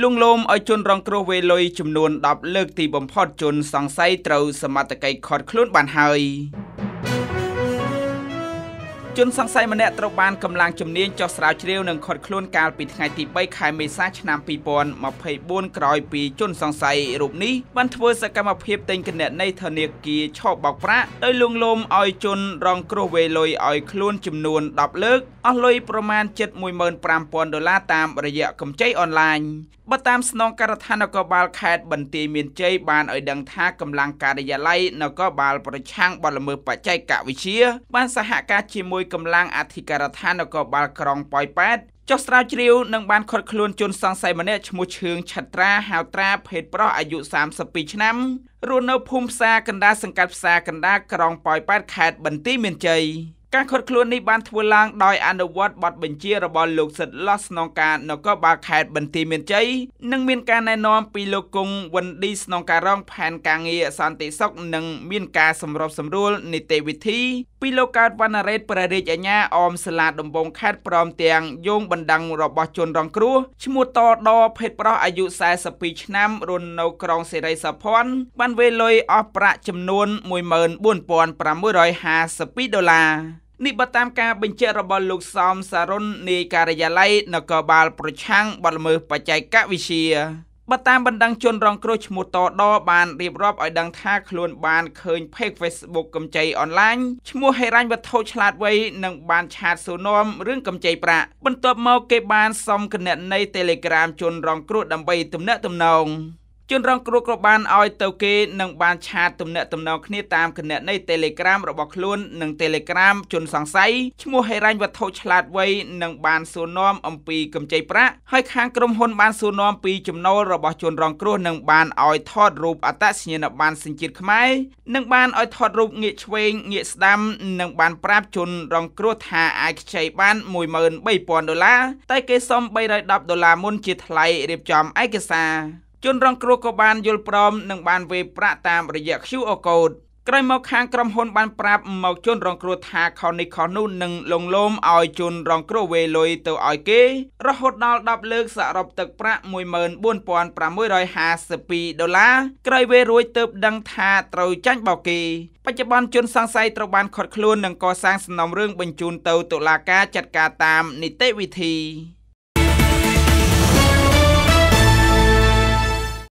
លងលោមឲ្យជនរងគ្រោះវេលុយចំនួន10លើកទីបំផុតជនសង្ស័យត្រូវសមត្ថកិច្ចឃាត់ខ្លួនបានហើយជនសង្ស័យម្នាក់ត្រូវបានកម្លាំងជំនាញចោះស្រាវជ្រាវនិងឃាត់ខ្លួនកាលពីថ្ងៃទី3ខែមេសាឆ្នាំ2024ក្រោយពីជនសង្ស័យរូបនេះបានធ្វើសកម្មភាពទិញគណនីធនាគារឆោបបោកប្រាក់ដោយលួងលោមឲ្យជនរងគ្រោះវេលុយឲ្យខ្លួនចំនួន10លើកអស់លុយប្រមាណ715,000ដុល្លារតាមរយៈកម្ចីអនឡាញបើតាមស្នងការដ្ឋាននគរបាលខេត្តបន្ទាយមានជ័យបានឲ្យដឹងថាកម្លាំងការិយាល័យនគរបាលប្រឆាំងបទល្មើសបច្ចេកវិទ្យាបានសហការជាមួយកម្លាំងអធិការដ្ឋាននគរបាលក្រុងប៉ោយប៉ែតចុះស្រាវជ្រាវនិងបានឃាត់ខ្លួនជនសង្ស័យម្នាក់ឈ្មោះឈឿងឆត្រាហៅត្រា ភេទប្រុសអាយុ32ឆ្នាំរស់នៅភូមិផ្សារកណ្ដាលសង្កាត់ផ្សារកណ្ដាលក្រុងប៉ោយប៉ែតខេត្តបន្ទាយមានជ័យការឃាត់ខ្លួននេះបានធ្វើឡើងដោយអនុវត្តបទបញ្ជារបស់លោកសិតឡោះស្នងការនគរបាលខេត្តបន្ទាយមានជ័យនិងមានការណែនាំពីលោកគង់វិនឌីស្នងការរងផែនការងារសន្តិសុខនិងមានការសម្របសម្រួលនីតិវិធីពីលោកកើតវណ្ណរ៉េតព្រះរាជអាជ្ញាអមសាលាដំបងខេត្តព្រមទាំងយោងបណ្ដឹងរបស់ជនរងគ្រោះឈ្មោះតដ ភេទប្រុសអាយុ42ឆ្នាំរស់នៅក្រុងសេរីសុភ័ណ្ឌបានវេលុយអស់ប្រាក់ចំនួន14652ដុល្លារនេះបើតាមការបញ្ជាក់របស់លោកសោមសារ៉ុននាយការិយាល័យនគរបាលប្រឆាំងបទល្មើសបច្ចេកវិទ្យាបើតាមបណ្ដឹងជនរងគ្រោះឈ្មោះតដបានរៀបរាប់ឲ្យដឹងថាខ្លួនបានឃើញ page Facebook កម្ចីអនឡាញឈ្មោះហេរ៉ាញ់វត្ថុឆ្លាតវៃនិងបានឆាតសួរនាំរឿងកម្ចីប្រាក់បន្ទាប់មកគេបានសុំគណនី Telegram ជនរងគ្រោះដើម្បីទំនាក់ទំនងជនរងគ្រោះក៏បានឲ្យទៅគេនឹងបានឆាតទំនាក់ទំនងគ្នាតាមគណនី Telegram របស់ខ្លួននិង Telegram ជនសង្ស័យឈ្មោះហេរ៉ាញ់វត្ថុឆ្លាតវៃនឹងបានសួរនាំអំពីកម្ចីប្រាក់ហើយខាងក្រុមហ៊ុនបានសួរនាំពីចំណូលរបស់ជនរងគ្រោះនិងបានឲ្យថតរូបអត្តសញ្ញាណប័ណ្ណសញ្ជាតិខ្មែរនិងបានឲ្យថតរូបងាកឆ្វេងងាកស្ដាំនិងបានប្រាប់ជនរងគ្រោះថាអាចខ្ចីបាន13000ដុល្លារតែគេសុំ310ដុល្លារមុនជាថ្លៃរៀបចំឯកសារជនរងគ្រោះក៏បានយល់ព្រមនិងបានវេប្រាក់តាមរយៈ QR code ក្រោយមកខាងក្រុមហ៊ុនបានប្រាប់មកជនរងគ្រោះថាខុសនេះខុសនោះនឹងលងលោមឲ្យជនរងគ្រោះវេលុយទៅឲ្យគេរហូតដល់10លើកសរុបទឹកប្រាក់14652ដុល្លារក្រោយវេរួចទៅដឹងថាត្រូវចាញ់បោកគេបច្ចុប្បន្នជនសង្ស័យត្រូវបានខាត់ខ្លួននិងកសាងសំណុំរឿងបញ្ជូនទៅតុលាការចាត់ការតាមនីតិវិធី